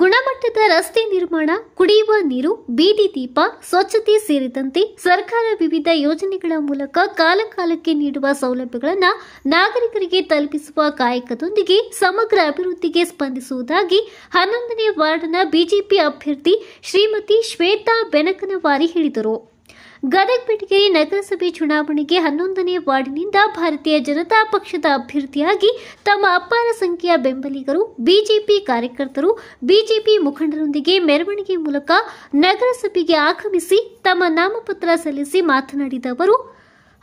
ಗುಣಮಟ್ಟದ ರಸ್ತೆ ನಿರ್ಮಾಣ ಕುಡಿಯುವ ನೀರು ಬೀದಿ ದೀಪ ಸ್ವಚ್ಛತೆ ಸೇರಿದಂತೆ ಸರ್ಕಾರ ವಿವಿಧ ಯೋಜನೆಗಳ ಮೂಲಕ ಕಾಲಕಾಲಕ್ಕೆ ನೀಡುವ ಸೌಲಭ್ಯಗಳನ್ನು ನಾಗರಿಕರಿಗೆ ತಲುಪಿಸುವ ಕಾಯಕದೊಂದಿಗೆ ಸಮಗ್ರ ಅಭಿವೃದ್ಧಿಗೆ ಸ್ಪಂದಿಸುವುದಾಗಿ ಹನ್ನೊಂದನೇ ವಾರ್ಡ್ನ ಬಿಜೆಪಿ ಅಭ್ಯರ್ಥಿ ಶ್ರೀಮತಿ ಶ್ವೇತಾ ಬೆನಕನವಾರಿ ಹೇಳಿದರು ಗದಗ ನಗರಸಭೆ ಚುನಾವಣೆಗೆ ಹನ್ನೊಂದನೇ ವಾರ್ಡಿನಿಂದ ಭಾರತೀಯ ಜನತಾ ಪಕ್ಷದ ಅಭ್ಯರ್ಥಿಯಾಗಿ ತಮ್ಮ ಅಪಾರ ಸಂಖ್ಯೆಯ ಬೆಂಬಲಿಗರು ಬಿಜೆಪಿ ಕಾರ್ಯಕರ್ತರು ಬಿಜೆಪಿ ಮುಖಂಡರೊಂದಿಗೆ ಮೆರವಣಿಗೆ ಮೂಲಕ ನಗರಸಭೆಗೆ ಆಗಮಿಸಿ ತಮ್ಮ ನಾಮಪತ್ರ ಸಲ್ಲಿಸಿ ಮಾತನಾಡಿದ ಅವರು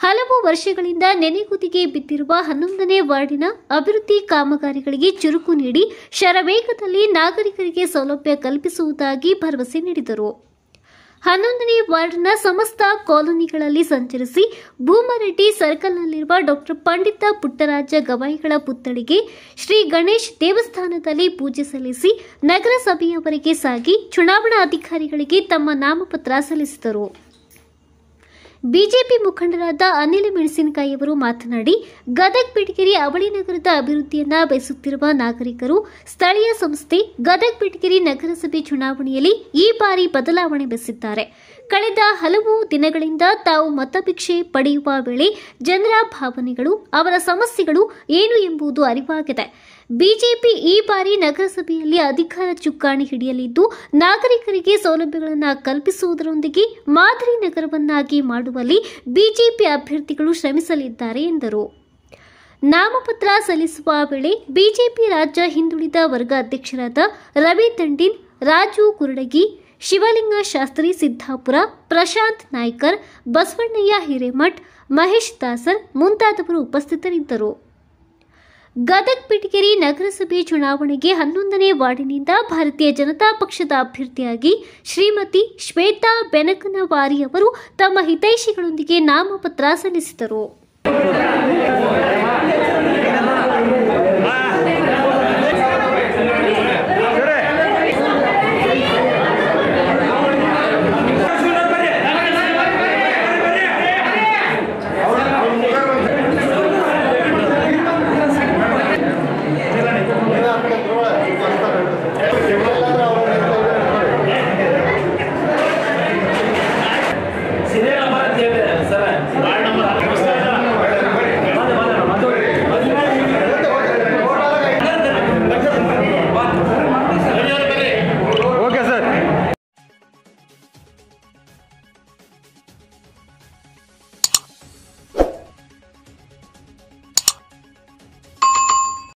ಹಲವು ವರ್ಷಗಳಿಂದ ನೆನೆಗುದಿಗೆ ಬಿದ್ದಿರುವ ಹನ್ನೊಂದನೇ ವಾರ್ಡಿನ ಅಭಿವೃದ್ಧಿ ಕಾಮಗಾರಿಗಳಿಗೆ ಚುರುಕು ನೀಡಿ ಶರವೇಗದಲ್ಲಿ ನಾಗರಿಕರಿಗೆ ಸೌಲಭ್ಯ ಕಲ್ಪಿಸುವುದಾಗಿ ಭರವಸೆ ನೀಡಿದರು ಹನ್ನೊಂದನೇ ವಾರ್ಡ್ನ ಸಮಸ್ತ ಕಾಲೋನಿಗಳಲ್ಲಿ ಸಂಚರಿಸಿ ಭೂಮರೆಡ್ಡಿ ಸರ್ಕಲ್ನಲ್ಲಿರುವ ಡಾಕ್ಟರ್ ಪಂಡಿತ ಪುಟ್ಟರಾಜ ಗವಾಯಿಗಳ ಪುತ್ಥಳಿಗೆ ಶ್ರೀ ಗಣೇಶ್ ದೇವಸ್ಥಾನದಲ್ಲಿ ಪೂಜೆ ಸಲ್ಲಿಸಿ ನಗರಸಭೆಯವರೆಗೆ ಸಾಗಿ ಚುನಾವಣಾ ಅಧಿಕಾರಿಗಳಿಗೆ ತಮ್ಮ ನಾಮಪತ್ರ ಸಲ್ಲಿಸಿದರು ಬಿಜೆಪಿ ಮುಖಂಡರಾದ ಅನಿಲ್ ಅವರು ಮಾತನಾಡಿ ಗದಗ ಬಿಟಗಿರಿ ಅವಳಿ ನಗರದ ಅಭಿವೃದ್ಧಿಯನ್ನ ಬಯಸುತ್ತಿರುವ ನಾಗರಿಕರು ಸ್ಥಳೀಯ ಸಂಸ್ಥೆ ಗದಗ ಬಿಟಗಿರಿ ನಗರಸಭೆ ಚುನಾವಣೆಯಲ್ಲಿ ಈ ಬಾರಿ ಬದಲಾವಣೆ ಬಯಸಿದ್ದಾರೆ ಕಳೆದ ಹಲವು ದಿನಗಳಿಂದ ತಾವು ಮತಭಿಕ್ಷೆ ಪಡೆಯುವ ವೇಳೆ ಜನರ ಭಾವನೆಗಳು ಅವರ ಸಮಸ್ಯೆಗಳು ಏನು ಎಂಬುದು ಅರಿವಾಗಿದೆ ಬಿಜೆಪಿ ಈ ಬಾರಿ ನಗರಸಭೆಯಲ್ಲಿ ಅಧಿಕಾರ ಚುಕ್ಕಾಣಿ ಹಿಡಿಯಲಿದ್ದು ನಾಗರಿಕರಿಗೆ ಸೌಲಭ್ಯಗಳನ್ನು ಕಲ್ಪಿಸುವುದರೊಂದಿಗೆ ಮಾದರಿ ನಗರವನ್ನಾಗಿ ಮಾಡುವಲ್ಲಿ ಬಿಜೆಪಿ ಅಭ್ಯರ್ಥಿಗಳು ಶ್ರಮಿಸಲಿದ್ದಾರೆ ಎಂದರು ನಾಮಪತ್ರ ಸಲ್ಲಿಸುವ ವೇಳೆ ಬಿಜೆಪಿ ರಾಜ್ಯ ಹಿಂದುಳಿದ ವರ್ಗ ಅಧ್ಯಕ್ಷರಾದ ರವಿ ತಂಡಿನ್ ರಾಜು ಕುರುಡಗಿ ಶಿವಲಿಂಗ ಶಾಸ್ತ್ರಿ ಸಿದ್ದಾಪುರ ಪ್ರಶಾಂತ್ ನಾಯ್ಕರ್ ಬಸವಣ್ಣಯ್ಯ ಹಿರೇಮಠ್ ಮಹೇಶ್ ದಾಸರ್ ಮುಂತಾದವರು ಉಪಸ್ಥಿತರಿದ್ದರು ಗದಗ್ ಬಿಟಗೇರಿ ನಗರಸಭೆ ಚುನಾವಣೆಗೆ ಹನ್ನೊಂದನೇ ವಾರ್ಡಿನಿಂದ ಭಾರತೀಯ ಜನತಾ ಪಕ್ಷದ ಅಭ್ಯರ್ಥಿಯಾಗಿ ಶ್ರೀಮತಿ ಶ್ವೇತಾ ಬೆನಕನವಾರಿ ಅವರು ತಮ್ಮ ಹಿತೈಷಿಗಳೊಂದಿಗೆ ನಾಮಪತ್ರ ಸಲ್ಲಿಸಿದರು